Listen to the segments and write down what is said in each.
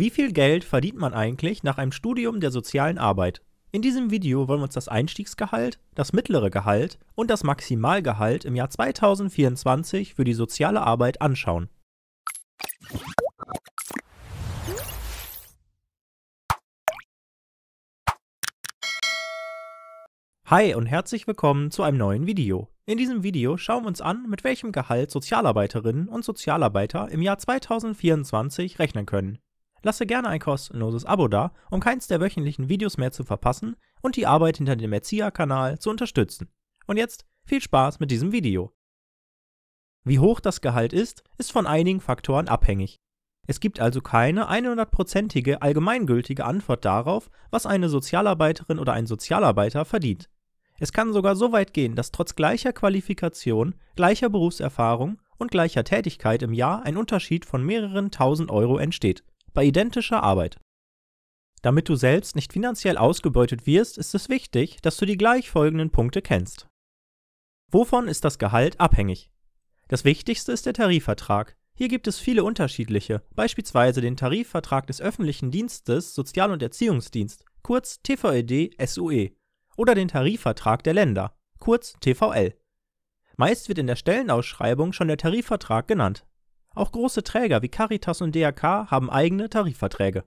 Wie viel Geld verdient man eigentlich nach einem Studium der sozialen Arbeit? In diesem Video wollen wir uns das Einstiegsgehalt, das mittlere Gehalt und das Maximalgehalt im Jahr 2024 für die soziale Arbeit anschauen. Hi und herzlich willkommen zu einem neuen Video. In diesem Video schauen wir uns an, mit welchem Gehalt Sozialarbeiterinnen und Sozialarbeiter im Jahr 2024 rechnen können. Lasse gerne ein kostenloses Abo da, um keins der wöchentlichen Videos mehr zu verpassen und die Arbeit hinter dem Erzieher-Kanal zu unterstützen. Und jetzt viel Spaß mit diesem Video. Wie hoch das Gehalt ist, ist von einigen Faktoren abhängig. Es gibt also keine 100%ige allgemeingültige Antwort darauf, was eine Sozialarbeiterin oder ein Sozialarbeiter verdient. Es kann sogar so weit gehen, dass trotz gleicher Qualifikation, gleicher Berufserfahrung und gleicher Tätigkeit im Jahr ein Unterschied von mehreren tausend Euro entsteht bei identischer Arbeit. Damit du selbst nicht finanziell ausgebeutet wirst, ist es wichtig, dass du die gleich folgenden Punkte kennst. Wovon ist das Gehalt abhängig? Das wichtigste ist der Tarifvertrag. Hier gibt es viele unterschiedliche, beispielsweise den Tarifvertrag des öffentlichen Dienstes Sozial- und Erziehungsdienst, kurz TVED SUE, oder den Tarifvertrag der Länder, kurz TVL. Meist wird in der Stellenausschreibung schon der Tarifvertrag genannt. Auch große Träger wie Caritas und DRK haben eigene Tarifverträge.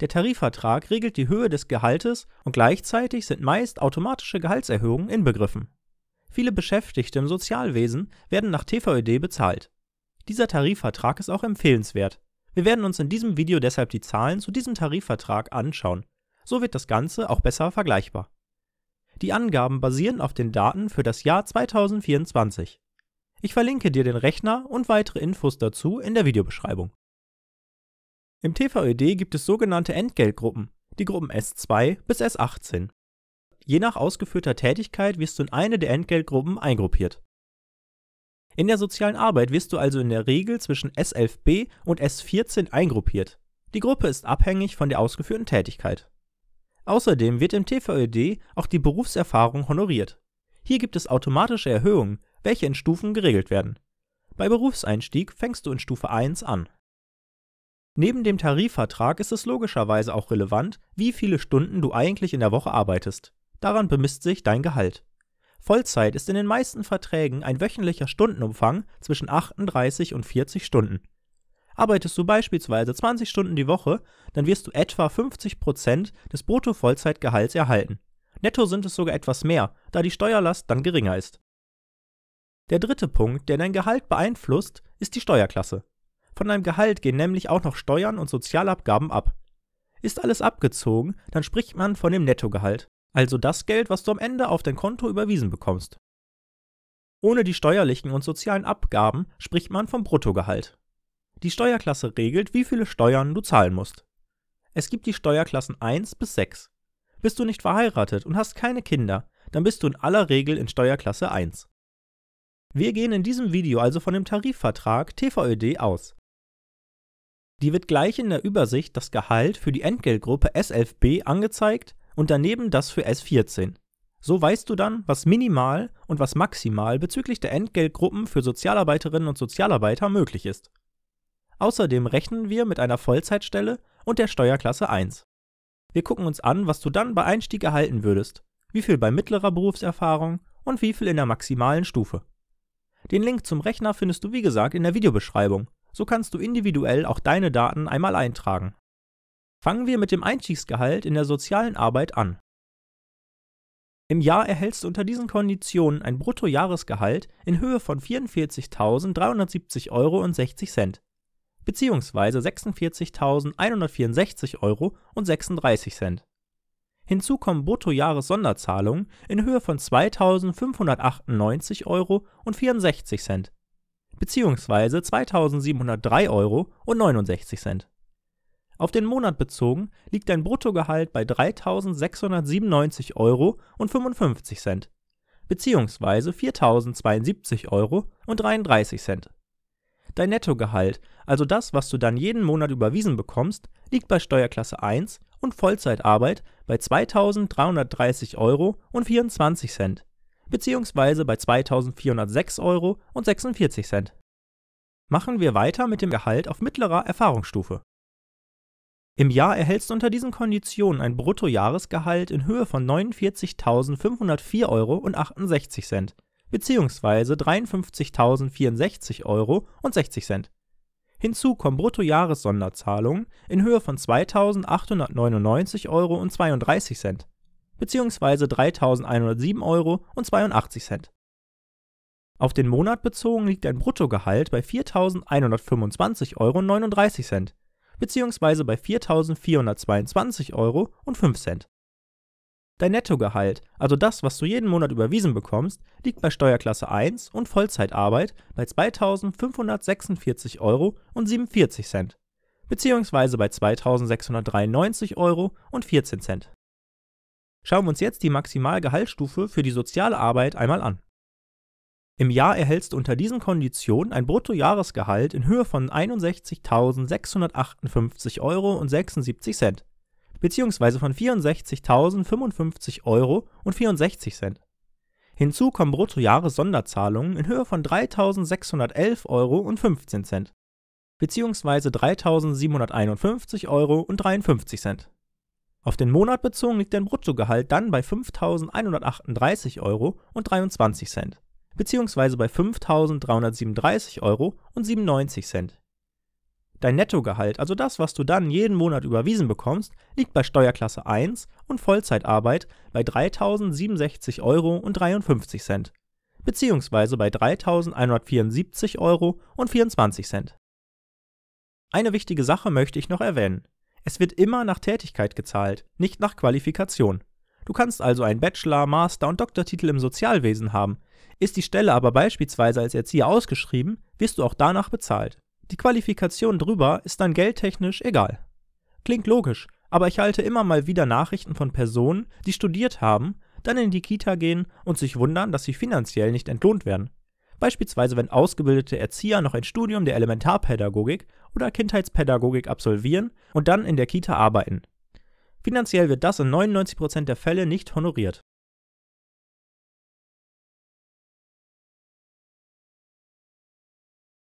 Der Tarifvertrag regelt die Höhe des Gehaltes und gleichzeitig sind meist automatische Gehaltserhöhungen inbegriffen. Viele Beschäftigte im Sozialwesen werden nach TVÖD bezahlt. Dieser Tarifvertrag ist auch empfehlenswert. Wir werden uns in diesem Video deshalb die Zahlen zu diesem Tarifvertrag anschauen. So wird das Ganze auch besser vergleichbar. Die Angaben basieren auf den Daten für das Jahr 2024. Ich verlinke dir den Rechner und weitere Infos dazu in der Videobeschreibung. Im TVED gibt es sogenannte Entgeltgruppen, die Gruppen S2 bis S18. Je nach ausgeführter Tätigkeit wirst du in eine der Entgeltgruppen eingruppiert. In der sozialen Arbeit wirst du also in der Regel zwischen S11b und S14 eingruppiert. Die Gruppe ist abhängig von der ausgeführten Tätigkeit. Außerdem wird im TVED auch die Berufserfahrung honoriert. Hier gibt es automatische Erhöhungen, welche in Stufen geregelt werden. Bei Berufseinstieg fängst du in Stufe 1 an. Neben dem Tarifvertrag ist es logischerweise auch relevant, wie viele Stunden du eigentlich in der Woche arbeitest. Daran bemisst sich dein Gehalt. Vollzeit ist in den meisten Verträgen ein wöchentlicher Stundenumfang zwischen 38 und 40 Stunden. Arbeitest du beispielsweise 20 Stunden die Woche, dann wirst du etwa 50% des Brutto-Vollzeitgehalts erhalten. Netto sind es sogar etwas mehr, da die Steuerlast dann geringer ist. Der dritte Punkt, der dein Gehalt beeinflusst, ist die Steuerklasse. Von deinem Gehalt gehen nämlich auch noch Steuern und Sozialabgaben ab. Ist alles abgezogen, dann spricht man von dem Nettogehalt, also das Geld, was du am Ende auf dein Konto überwiesen bekommst. Ohne die steuerlichen und sozialen Abgaben spricht man vom Bruttogehalt. Die Steuerklasse regelt, wie viele Steuern du zahlen musst. Es gibt die Steuerklassen 1 bis 6. Bist du nicht verheiratet und hast keine Kinder, dann bist du in aller Regel in Steuerklasse 1. Wir gehen in diesem Video also von dem Tarifvertrag TVÖD aus. Die wird gleich in der Übersicht das Gehalt für die Entgeltgruppe S11b angezeigt und daneben das für S14. So weißt du dann, was minimal und was maximal bezüglich der Entgeltgruppen für Sozialarbeiterinnen und Sozialarbeiter möglich ist. Außerdem rechnen wir mit einer Vollzeitstelle und der Steuerklasse 1. Wir gucken uns an, was du dann bei Einstieg erhalten würdest, wie viel bei mittlerer Berufserfahrung und wie viel in der maximalen Stufe. Den Link zum Rechner findest du wie gesagt in der Videobeschreibung. So kannst du individuell auch deine Daten einmal eintragen. Fangen wir mit dem Einstiegsgehalt in der sozialen Arbeit an. Im Jahr erhältst du unter diesen Konditionen ein Bruttojahresgehalt in Höhe von 44.370,60 Euro beziehungsweise 46.164,36 Euro. Hinzu kommen Bruttojahressonderzahlungen in Höhe von 2.598,64 Euro beziehungsweise 2.703,69 Euro. Auf den Monat bezogen liegt dein Bruttogehalt bei 3.697,55 Euro beziehungsweise 4.072,33 Euro. Dein Nettogehalt, also das, was du dann jeden Monat überwiesen bekommst, liegt bei Steuerklasse 1 und Vollzeitarbeit bei 2.330 Euro und 24 Cent beziehungsweise bei 2.406 Euro und 46 Cent. Machen wir weiter mit dem Gehalt auf mittlerer Erfahrungsstufe. Im Jahr erhältst du unter diesen Konditionen ein Bruttojahresgehalt in Höhe von 49.504 Euro und 68 Cent beziehungsweise 53.064 Euro und 60 Cent. Hinzu kommen Bruttojahressonderzahlungen in Höhe von 2.899,32 Euro bzw. 3.107,82 Euro. Auf den Monat bezogen liegt ein Bruttogehalt bei 4.125,39 Euro bzw. bei 4.422,05 Euro. Dein Nettogehalt, also das, was du jeden Monat überwiesen bekommst, liegt bei Steuerklasse 1 und Vollzeitarbeit bei 2.546,47 Euro beziehungsweise bei 2.693,14 Euro. Schauen wir uns jetzt die Maximalgehaltsstufe für die soziale Arbeit einmal an. Im Jahr erhältst du unter diesen Konditionen ein Bruttojahresgehalt in Höhe von 61.658,76 Euro beziehungsweise von 64.055 Euro und 64 Cent. Hinzu kommen Bruttojahres-Sonderzahlungen in Höhe von 3.611 Euro und 15 Cent, beziehungsweise 3.751 Euro und 53 Cent. Auf den Monat bezogen liegt dein Bruttogehalt dann bei 5.138 Euro und 23 Cent, beziehungsweise bei 5.337 Euro und 97 Cent Dein Nettogehalt, also das, was du dann jeden Monat überwiesen bekommst, liegt bei Steuerklasse 1 und Vollzeitarbeit bei 3.067,53 Euro beziehungsweise bei 3.174,24 Euro. Eine wichtige Sache möchte ich noch erwähnen. Es wird immer nach Tätigkeit gezahlt, nicht nach Qualifikation. Du kannst also einen Bachelor, Master und Doktortitel im Sozialwesen haben. Ist die Stelle aber beispielsweise als Erzieher ausgeschrieben, wirst du auch danach bezahlt. Die Qualifikation drüber ist dann geldtechnisch egal. Klingt logisch, aber ich halte immer mal wieder Nachrichten von Personen, die studiert haben, dann in die Kita gehen und sich wundern, dass sie finanziell nicht entlohnt werden. Beispielsweise, wenn ausgebildete Erzieher noch ein Studium der Elementarpädagogik oder Kindheitspädagogik absolvieren und dann in der Kita arbeiten. Finanziell wird das in 99% der Fälle nicht honoriert.